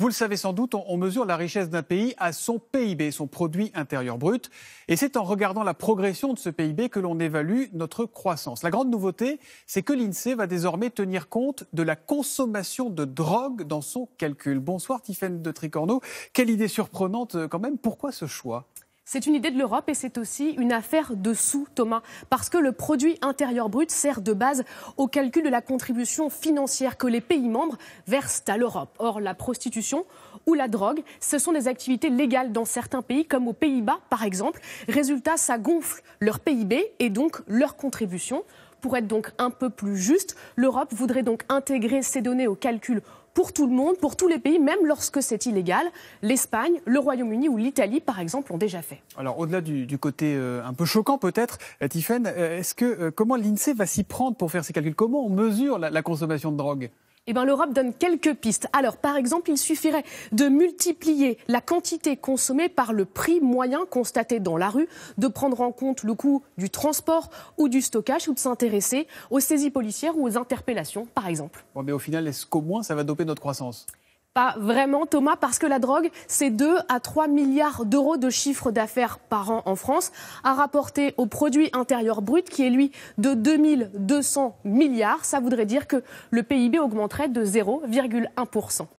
Vous le savez sans doute, on mesure la richesse d'un pays à son PIB, son produit intérieur brut. Et c'est en regardant la progression de ce PIB que l'on évalue notre croissance. La grande nouveauté, c'est que l'INSEE va désormais tenir compte de la consommation de drogue dans son calcul. Bonsoir Tiffaine de Tricorneau. Quelle idée surprenante euh, quand même. Pourquoi ce choix c'est une idée de l'Europe et c'est aussi une affaire de sous, Thomas, parce que le produit intérieur brut sert de base au calcul de la contribution financière que les pays membres versent à l'Europe. Or, la prostitution ou la drogue, ce sont des activités légales dans certains pays, comme aux Pays-Bas par exemple. Résultat, ça gonfle leur PIB et donc leur contribution. Pour être donc un peu plus juste, l'Europe voudrait donc intégrer ces données au calcul pour tout le monde, pour tous les pays, même lorsque c'est illégal. L'Espagne, le Royaume-Uni ou l'Italie, par exemple, l'ont déjà fait. Alors, au-delà du, côté euh, un peu choquant, peut-être, euh, euh, est-ce que comment l'INSEE va s'y prendre pour faire ses calculs Comment on mesure la consommation de drogue eh bien l'Europe donne quelques pistes. Alors, par exemple, il suffirait de multiplier la quantité consommée par le prix moyen constaté dans la rue, de prendre en compte le coût du transport ou du stockage, ou de s'intéresser aux saisies policières ou aux interpellations, par exemple. mais au final, est-ce qu'au moins ça va doper notre croissance pas vraiment, Thomas, parce que la drogue, c'est 2 à 3 milliards d'euros de chiffre d'affaires par an en France, à rapporter au produit intérieur brut, qui est lui de 2200 milliards. Ça voudrait dire que le PIB augmenterait de 0,1%.